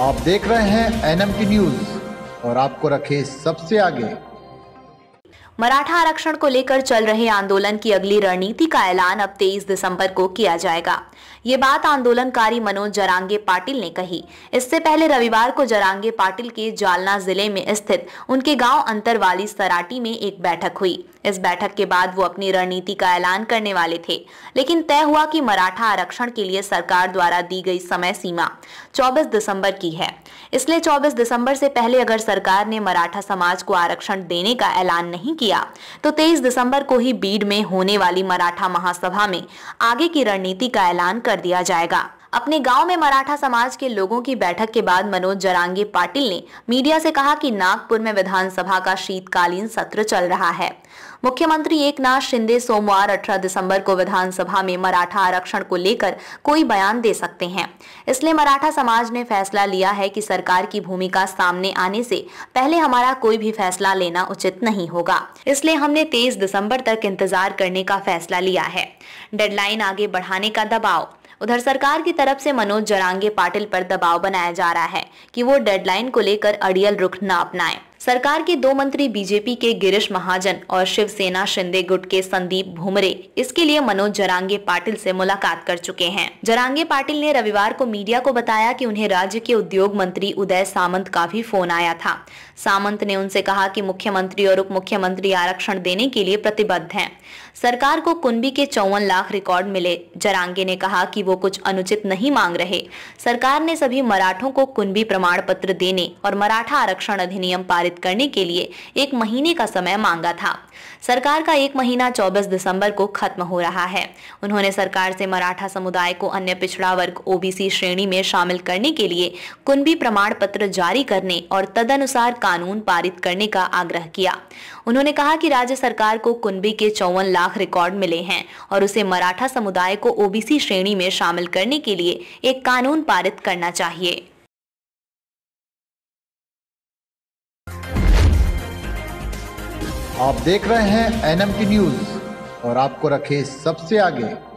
आप देख रहे हैं एनएम की न्यूज और आपको रखे सबसे आगे मराठा आरक्षण को लेकर चल रहे आंदोलन की अगली रणनीति का ऐलान अब 23 दिसंबर को किया जाएगा ये बात आंदोलनकारी मनोज जरांगे पाटिल ने कही इससे पहले रविवार को जरांगे पाटिल के जालना जिले में स्थित उनके गांव अंतरवाली सराटी में एक बैठक हुई इस बैठक के बाद वो अपनी रणनीति का ऐलान करने वाले थे लेकिन तय हुआ कि मराठा आरक्षण के लिए सरकार द्वारा दी गई समय सीमा 24 दिसंबर की है इसलिए 24 दिसंबर से पहले अगर सरकार ने मराठा समाज को आरक्षण देने का ऐलान नहीं किया तो 23 दिसंबर को ही बीड में होने वाली मराठा महासभा में आगे की रणनीति का ऐलान कर दिया जाएगा अपने गांव में मराठा समाज के लोगों की बैठक के बाद मनोज जरांगे पाटिल ने मीडिया से कहा कि नागपुर में विधानसभा का शीतकालीन सत्र चल रहा है मुख्यमंत्री एकनाथ शिंदे सोमवार 18 दिसंबर को विधानसभा में मराठा आरक्षण को लेकर कोई बयान दे सकते हैं इसलिए मराठा समाज ने फैसला लिया है कि सरकार की भूमिका सामने आने से पहले हमारा कोई भी फैसला लेना उचित नहीं होगा इसलिए हमने तेईस दिसम्बर तक इंतजार करने का फैसला लिया है डेडलाइन आगे बढ़ाने का दबाव उधर सरकार की तरफ से मनोज जरांगे पाटिल पर दबाव बनाया जा रहा है कि वो डेडलाइन को लेकर अड़ियल रुख न अपनाए सरकार के दो मंत्री बीजेपी के गिरीश महाजन और शिवसेना शिंदे गुट के संदीप भूमरे इसके लिए मनोज जरांगे पाटिल से मुलाकात कर चुके हैं जरांगे पाटिल ने रविवार को मीडिया को बताया कि उन्हें राज्य के उद्योग मंत्री उदय सामंत का भी फोन आया था सामंत ने उनसे कहा कि मुख्यमंत्री और उप मुख्यमंत्री आरक्षण देने के लिए प्रतिबद्ध है सरकार को कुंबी के चौवन लाख रिकॉर्ड मिले जरांगे ने कहा कि वो कुछ अनुचित नहीं मांग रहे सरकार ने सभी मराठों को कुंभी प्रमाण पत्र देने और मराठा आरक्षण अधिनियम पारित करने के लिए एक महीने का समय मांगा था सरकार का एक महीना 24 दिसंबर को खत्म हो रहा है उन्होंने सरकार से मराठा समुदाय को अन्य पिछड़ा वर्ग ओबीसी श्रेणी में शामिल करने के लिए कुंभी प्रमाण पत्र जारी करने और तदनुसार कानून पारित करने का आग्रह किया उन्होंने कहा कि राज्य सरकार को कुंभी के चौवन लाख रिकॉर्ड मिले हैं और उसे मराठा समुदाय को ओबीसी श्रेणी में शामिल करने के लिए एक कानून पारित करना चाहिए आप देख रहे हैं एनएमटी न्यूज और आपको रखे सबसे आगे